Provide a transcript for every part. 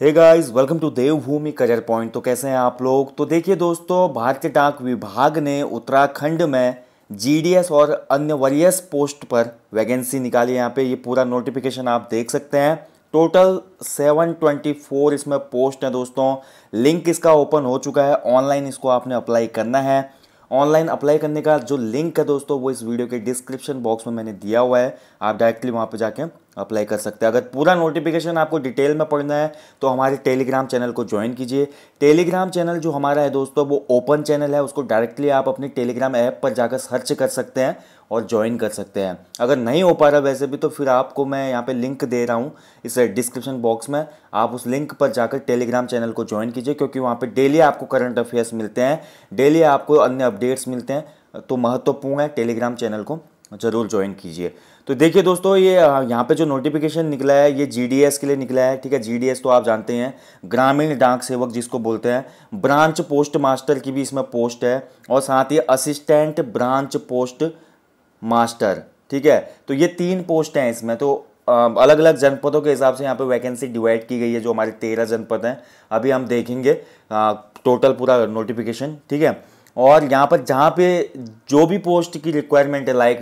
hey guys welcome to Devbhoomi career point तो कैसे हैं आप लोग तो देखिए दोस्तों भारतीय डाक विभाग ने उत्तराखंड में जीडीएस और अन्य वरियस पोस्ट पर वैकेंसी निकाली यहाँ पे ये पूरा नोटिफिकेशन आप देख सकते हैं टोटल 724 इसमें पोस्ट हैं दोस्तों लिंक इसका ओपन हो चुका है ऑनलाइन इसको आपने अप्लाई करना है ऑनलाइन अप्लाई करने का जो लिंक है दोस्तों वो इस वीडियो के डिस्क्रिप्शन बॉक्स में मैंने दिया हुआ है आप डायरेक्टली वहाँ पर जाके अप्लाई कर सकते हैं अगर पूरा नोटिफिकेशन आपको डिटेल में पढ़ना है तो हमारे टेलीग्राम चैनल को ज्वाइन कीजिए टेलीग्राम चैनल जो हमारा है दोस्तों वो ओपन चैनल है उसको डायरेक्टली आप अपने टेलीग्राम ऐप पर जाकर सर्च कर सकते हैं और ज्वाइन कर सकते हैं अगर नहीं हो पा रहा वैसे भी तो फिर आपको मैं यहाँ पे लिंक दे रहा हूँ इस डिस्क्रिप्शन बॉक्स में आप उस लिंक पर जाकर टेलीग्राम चैनल को ज्वाइन कीजिए क्योंकि वहाँ पर डेली आपको करंट अफेयर्स मिलते हैं डेली आपको अन्य अपडेट्स मिलते हैं तो महत्वपूर्ण है टेलीग्राम चैनल को अच्छा, ज़रूर ज्वाइन कीजिए तो देखिए दोस्तों ये यहाँ पे जो नोटिफिकेशन निकला है ये जीडीएस के लिए निकला है ठीक है जीडीएस तो आप जानते हैं ग्रामीण डाक सेवक जिसको बोलते हैं ब्रांच पोस्ट मास्टर की भी इसमें पोस्ट है और साथ ही असिस्टेंट ब्रांच पोस्ट मास्टर ठीक है तो ये तीन पोस्ट हैं इसमें तो अलग अलग जनपदों के हिसाब से यहाँ पर वैकेंसी डिवाइड की गई है जो हमारे तेरह जनपद हैं अभी हम देखेंगे टोटल पूरा नोटिफिकेशन ठीक है और यहाँ पर जहाँ पे जो भी पोस्ट की रिक्वायरमेंट है लाइक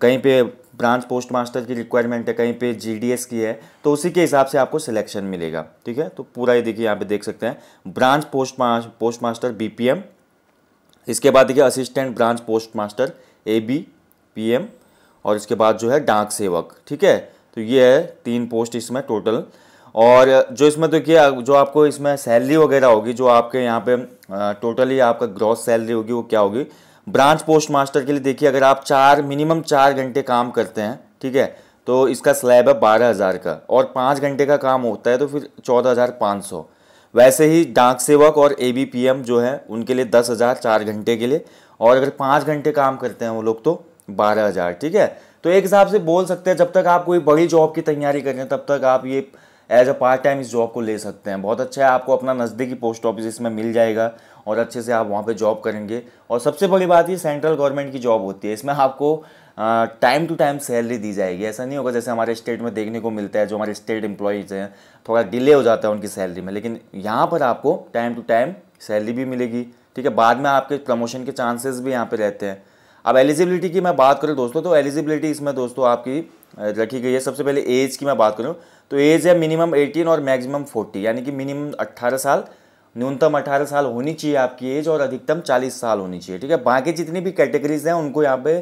कहीं पे ब्रांच पोस्ट मास्टर की रिक्वायरमेंट है कहीं पे जीडीएस की है तो उसी के हिसाब से आपको सिलेक्शन मिलेगा ठीक है तो पूरा ये देखिए यहाँ पे देख सकते हैं branch post post master B इसके बाद देखिए assistant branch post master A B P M और इसके बाद जो है डाक सेवक ठीक है तो ये है तीन पोस्ट इसमें टोटल और जो इसमें देखिए तो जो आपको इसमें सैलरी वगैरह होगी जो आपके यहाँ पे टोटली आपका ग्रॉस सैलरी होगी वो क्या होगी ब्रांच पोस्ट मास्टर के लिए देखिए अगर आप चार मिनिमम चार घंटे काम करते हैं ठीक है तो इसका स्लैब है बारह हज़ार का और पाँच घंटे का काम होता है तो फिर चौदह हज़ार पाँच सौ वैसे ही डाक सेवक और ए बी पी एम जो है उनके लिए दस हज़ार चार घंटे के लिए और अगर पाँच घंटे काम करते हैं वो लोग तो बारह हज़ार ठीक है तो एक हिसाब से बोल सकते हैं जब तक आप कोई बड़ी जॉब की तैयारी कर रहे हैं तब तक आप ये एज अ पार्ट टाइम इस जॉब को ले सकते हैं बहुत अच्छा है आपको अपना नज़दीकी पोस्ट ऑफिस इसमें मिल जाएगा और अच्छे से आप वहाँ पे जॉब करेंगे और सबसे बड़ी बात ये सेंट्रल गवर्नमेंट की जॉब होती है इसमें आपको टाइम टू टाइम सैलरी दी जाएगी ऐसा नहीं होगा जैसे हमारे स्टेट में देखने को मिलता है जो हमारे स्टेट एम्प्लॉयज़ हैं थोड़ा डिले हो जाता है उनकी सैलरी में लेकिन यहाँ पर आपको टाइम टू टाइम सैलरी भी मिलेगी ठीक है बाद में आपके प्रमोशन के चांसेस भी यहाँ पर रहते हैं अब एलिजिबिलिटी की मैं बात करूँ दोस्तों तो एलिजिबिलिटी इसमें दोस्तों आपकी रखी गई है सबसे पहले एज की मैं बात करूँ तो एज है मिनिमम 18 और मैक्सिमम 40 यानी कि मिनिमम 18 साल न्यूनतम 18 साल होनी चाहिए आपकी एज और अधिकतम 40 साल होनी चाहिए ठीक है बाकी जितनी भी कैटेगरीज हैं उनको यहाँ पे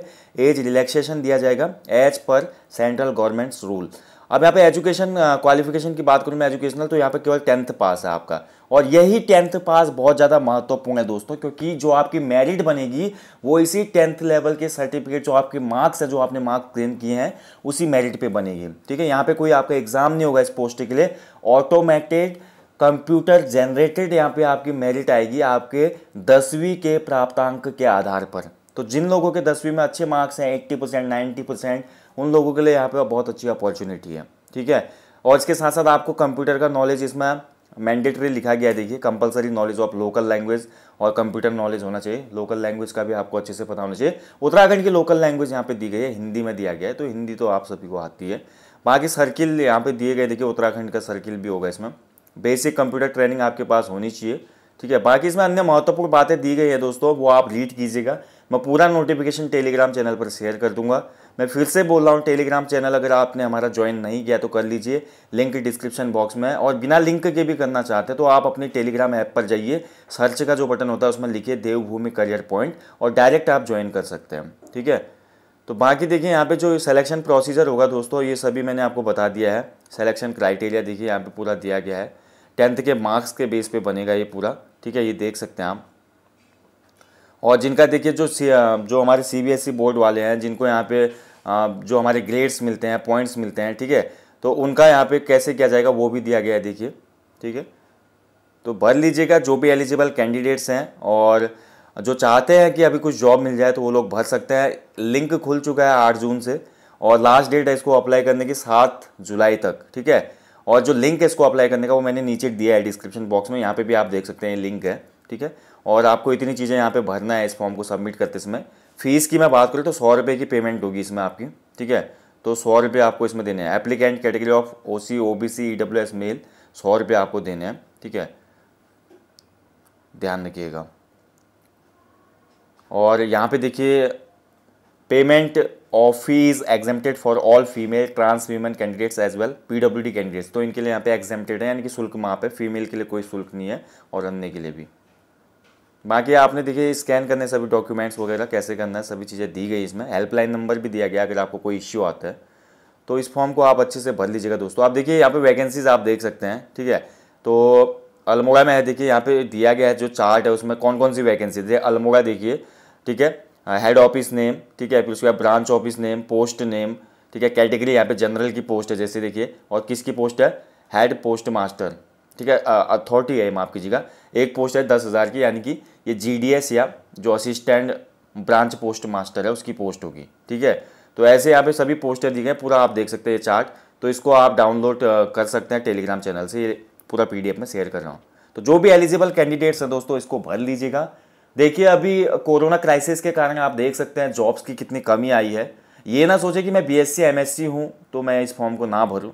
एज रिलैक्सेशन दिया जाएगा as per central governments rule अब यहाँ पे एजुकेशन क्वालिफिकेशन uh, की बात करूँ मैं एजुकेशनल तो यहाँ पे केवल टेंथ पास है आपका और यही टेंथ पास बहुत ज़्यादा महत्वपूर्ण है दोस्तों क्योंकि जो आपकी मेरिट बनेगी वो इसी टेंथ लेवल के सर्टिफिकेट जो आपके मार्क्स है जो आपने मार्क्स क्लेम किए हैं उसी मेरिट पे बनेगी ठीक है यहाँ पे कोई आपका एग्जाम नहीं होगा इस पोस्ट के लिए ऑटोमेटेड कंप्यूटर जनरेटेड यहाँ पे आपकी मेरिट आएगी आपके दसवीं के प्राप्तांक के आधार पर तो जिन लोगों के दसवीं में अच्छे मार्क्स हैं एट्टी परसेंट नाइन्टी परसेंट उन लोगों के लिए यहाँ पे बहुत अच्छी अपॉर्चुनिटी है ठीक है और इसके साथ साथ आपको कंप्यूटर का नॉलेज इसमें मैंडेटरी लिखा गया है देखिए compulsory knowledge of local language और कंप्यूटर नॉलेज होना चाहिए लोकल लैंग्वेज का भी आपको अच्छे से पता होना चाहिए उत्तराखंड की लोकल लैंग्वेज यहाँ पे दी गई है हिंदी में दिया गया है तो हिंदी तो आप सभी को आती है बाकी सर्किल यहाँ पे दिए गए देखिए उत्तराखंड का सर्किल भी होगा इसमें बेसिक कंप्यूटर ट्रेनिंग आपके पास होनी चाहिए ठीक है बाकी इसमें अन्य महत्वपूर्ण बातें दी गई है दोस्तों वो आप रीड कीजिएगा मैं पूरा नोटिफिकेशन टेलीग्राम चैनल पर शेयर कर दूंगा मैं फिर से बोल रहा हूँ टेलीग्राम चैनल अगर आपने हमारा ज्वाइन नहीं किया तो कर लीजिए लिंक डिस्क्रिप्शन बॉक्स में और बिना लिंक के भी करना चाहते हैं तो आप अपने टेलीग्राम ऐप पर जाइए सर्च का जो बटन होता है उसमें लिखिए देवभूमि करियर पॉइंट और डायरेक्ट आप ज्वाइन कर सकते हैं ठीक है तो बाकी देखिए यहाँ पे जो सिलेक्शन प्रोसीजर होगा दोस्तों ये सभी मैंने आपको बता दिया है सिलेक्शन क्राइटेरिया देखिए यहाँ पे पूरा दिया गया है टेंथ के मार्क्स के बेस पे बनेगा ये पूरा ठीक है ये देख सकते हैं आप और जिनका देखिए जो जो हमारे सी बोर्ड e वाले हैं जिनको यहाँ पे जो हमारे ग्रेड्स मिलते हैं पॉइंट्स मिलते हैं ठीक है तो उनका यहाँ पे कैसे किया जाएगा वो भी दिया गया है देखिए ठीक है तो भर लीजिएगा जो भी एलिजिबल कैंडिडेट्स हैं और जो चाहते हैं कि अभी कुछ जॉब मिल जाए तो वो लोग भर सकते हैं लिंक खुल चुका है आठ जून से और लास्ट डेट है इसको अप्लाई करने की सात जुलाई तक ठीक है और जो लिंक है इसको अप्लाई करने का वो मैंने नीचे दिया है डिस्क्रिप्शन बॉक्स में यहाँ पे भी आप देख सकते हैं लिंक है ठीक है और आपको इतनी चीज़ें यहाँ पे भरना है इस फॉर्म को सबमिट करते समय फ़ीस की मैं बात करूँ तो सौ रुपये की पेमेंट होगी इसमें आपकी ठीक है तो सौ रुपये आपको इसमें देने हैं applicant category of O C O B C E W S male सौ रुपये आपको देने हैं ठीक है ध्यान रखिएगा और यहाँ पे देखिए payment of fees exempted for all female trans women candidates as well पीडब्ल्यूडी कैंडिडेट्स तो इनके लिए यहाँ पे एग्जेम्प्टेड है यानी कि शुल्क वहाँ पे फीमेल के लिए कोई शुल्क नहीं है और अन्य के लिए भी बाकी आपने देखिए स्कैन करने सभी डॉक्यूमेंट्स वगैरह कैसे करना है सभी चीज़ें दी गई इसमें हेल्पलाइन नंबर भी दिया गया अगर आपको कोई इश्यू आता है तो इस फॉर्म को आप अच्छे से भर लीजिएगा दोस्तों आप देखिए यहाँ पे वैकेंसीज आप देख सकते हैं ठीक है तो अल्मोड़ा में है देखिए यहाँ पे दिया गया है जो चार्ट है उसमें कौन कौन सी वैकेंसी देखिए अल्मोड़ा देखिए ठीक है हेड ऑफिस नेम ठीक है फिर उसके बाद branch office name post name ठीक है कैटेगरी यहाँ पे जनरल की पोस्ट है जैसे देखिए और किसकी पोस्ट है हेड पोस्ट मास्टर ठीक है अथॉरिटी है माफ़ कीजिएगा एक पोस्ट है दस हज़ार की यानी कि ये जीडीएस या जो असिस्टेंट ब्रांच पोस्ट मास्टर है उसकी पोस्ट होगी ठीक है तो ऐसे यहाँ पे सभी पोस्टर दी गए पूरा आप देख सकते हैं ये चार्ट तो इसको आप डाउनलोड कर सकते हैं टेलीग्राम चैनल से ये पूरा पी में शेयर कर रहा हूँ तो जो भी एलिजिबल कैंडिडेट्स हैं दोस्तों इसको भर लीजिएगा देखिए अभी कोरोना क्राइसिस के कारण आप देख सकते हैं जॉब्स की कितनी कमी आई है ये ना सोचे कि मैं B S C M S C हूँ तो मैं इस फॉर्म को ना भरूँ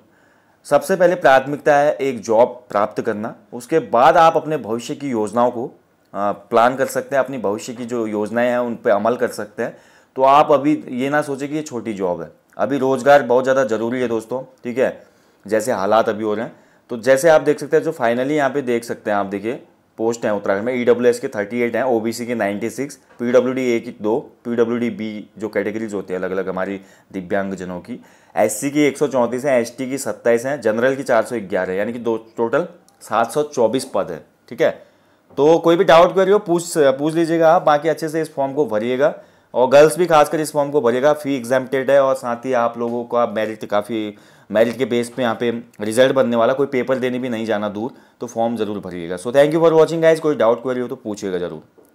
सबसे पहले प्राथमिकता है एक जॉब प्राप्त करना उसके बाद आप अपने भविष्य की योजनाओं को प्लान कर सकते हैं अपनी भविष्य की जो योजनाएं हैं उन पर अमल कर सकते हैं तो आप अभी ये ना सोचें कि ये छोटी जॉब है अभी रोज़गार बहुत ज़्यादा ज़रूरी है दोस्तों ठीक है जैसे हालात अभी हो रहे हैं तो जैसे आप देख सकते हैं जो फाइनली यहाँ पे देख सकते हैं आप देखिए पोस्ट हैं उत्तराखंड में ई e के 38 हैं ओबीसी के 96 पीडब्ल्यूडी ए की दो पीडब्ल्यूडी बी जो कैटेगरीज होती है अलग अलग हमारी दिव्यांगजनों की एससी की एक हैं एसटी की सत्ताईस हैं जनरल की 411 है यानी कि दो टोटल 724 पद हैं ठीक है तो कोई भी डाउट हो पूछ पूछ लीजिएगा आप बाकी अच्छे से इस फॉर्म को भरिएगा और गर्ल्स भी खासकर इस फॉर्म को भरेगा फी एग्जामेड है और साथ ही आप लोगों का मेरिट काफ़ी मेरिट के बेस पे यहाँ पे रिजल्ट बनने वाला कोई पेपर देने भी नहीं जाना दूर तो फॉर्म ज़रूर भरिएगा so thank you for watching guys कोई डाउट क्वेरी हो तो पूछिएगा जरूर